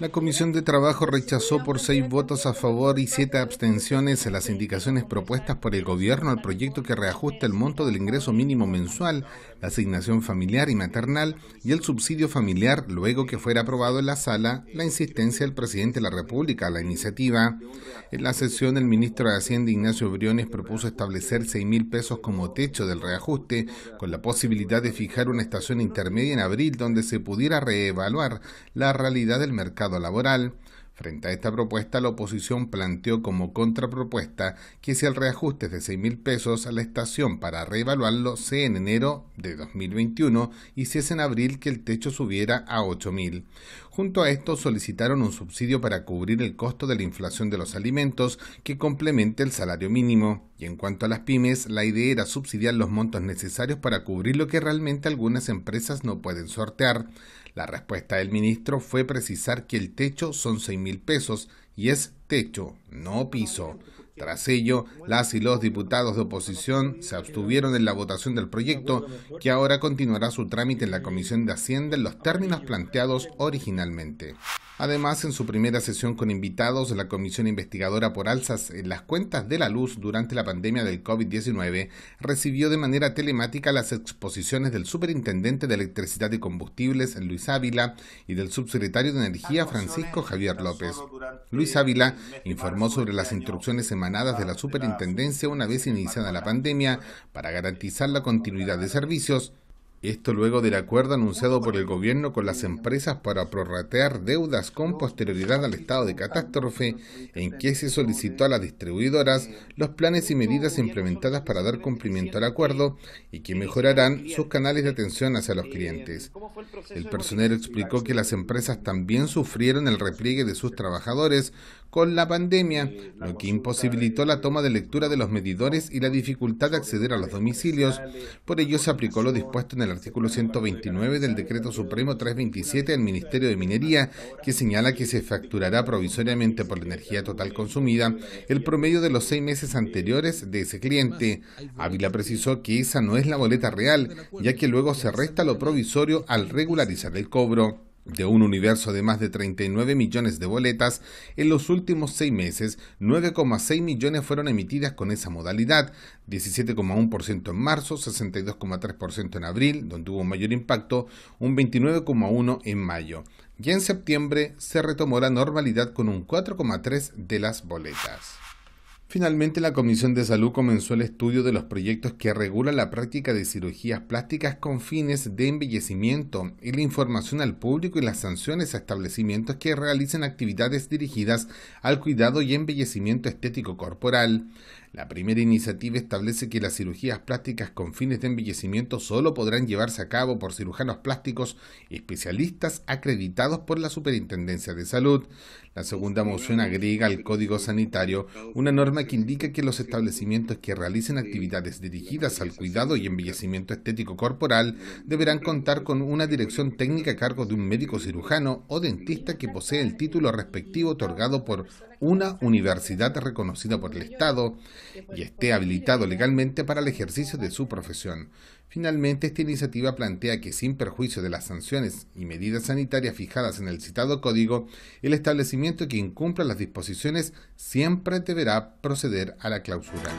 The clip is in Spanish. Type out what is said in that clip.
La Comisión de Trabajo rechazó por seis votos a favor y siete abstenciones las indicaciones propuestas por el gobierno al proyecto que reajuste el monto del ingreso mínimo mensual, la asignación familiar y maternal y el subsidio familiar luego que fuera aprobado en la sala la insistencia del presidente de la República a la iniciativa. En la sesión el ministro de Hacienda Ignacio Briones propuso establecer seis mil pesos como techo del reajuste con la posibilidad de fijar una estación intermedia en abril donde se pudiera reevaluar la realidad del mercado laboral. Frente a esta propuesta, la oposición planteó como contrapropuesta que si el reajuste es de 6 mil pesos a la estación para reevaluarlo sea en enero de 2021 y si es en abril que el techo subiera a 8 mil. Junto a esto solicitaron un subsidio para cubrir el costo de la inflación de los alimentos que complemente el salario mínimo. Y en cuanto a las pymes, la idea era subsidiar los montos necesarios para cubrir lo que realmente algunas empresas no pueden sortear. La respuesta del ministro fue precisar que el techo son 6 mil pesos y es techo, no piso. Tras ello, las y los diputados de oposición se abstuvieron en la votación del proyecto, que ahora continuará su trámite en la Comisión de Hacienda en los términos planteados originalmente. Además, en su primera sesión con invitados, de la Comisión Investigadora por Alzas en eh, las Cuentas de la Luz durante la pandemia del COVID-19 recibió de manera telemática las exposiciones del Superintendente de Electricidad y Combustibles, Luis Ávila, y del Subsecretario de Energía, Francisco Javier López. Luis Ávila informó sobre las instrucciones emanadas de la Superintendencia una vez iniciada la pandemia para garantizar la continuidad de servicios esto luego del acuerdo anunciado por el gobierno con las empresas para prorratear deudas con posterioridad al estado de catástrofe, en que se solicitó a las distribuidoras los planes y medidas implementadas para dar cumplimiento al acuerdo y que mejorarán sus canales de atención hacia los clientes. El personero explicó que las empresas también sufrieron el repliegue de sus trabajadores con la pandemia, lo que imposibilitó la toma de lectura de los medidores y la dificultad de acceder a los domicilios. Por ello se aplicó lo dispuesto en el artículo 129 del Decreto Supremo 327 del Ministerio de Minería, que señala que se facturará provisoriamente por la energía total consumida el promedio de los seis meses anteriores de ese cliente. Ávila precisó que esa no es la boleta real, ya que luego se resta lo provisorio al regularizar el cobro. De un universo de más de 39 millones de boletas, en los últimos seis meses, 9,6 millones fueron emitidas con esa modalidad, 17,1% en marzo, 62,3% en abril, donde hubo mayor impacto, un 29,1% en mayo. Y en septiembre se retomó la normalidad con un 4,3% de las boletas. Finalmente, la Comisión de Salud comenzó el estudio de los proyectos que regulan la práctica de cirugías plásticas con fines de embellecimiento y la información al público y las sanciones a establecimientos que realicen actividades dirigidas al cuidado y embellecimiento estético corporal. La primera iniciativa establece que las cirugías plásticas con fines de embellecimiento solo podrán llevarse a cabo por cirujanos plásticos especialistas acreditados por la Superintendencia de Salud. La segunda moción agrega al Código Sanitario una norma que indica que los establecimientos que realicen actividades dirigidas al cuidado y embellecimiento estético corporal deberán contar con una dirección técnica a cargo de un médico cirujano o dentista que posee el título respectivo otorgado por una universidad reconocida por el Estado y esté habilitado legalmente para el ejercicio de su profesión. Finalmente, esta iniciativa plantea que sin perjuicio de las sanciones y medidas sanitarias fijadas en el citado código, el establecimiento que incumpla las disposiciones siempre deberá proceder a la clausura.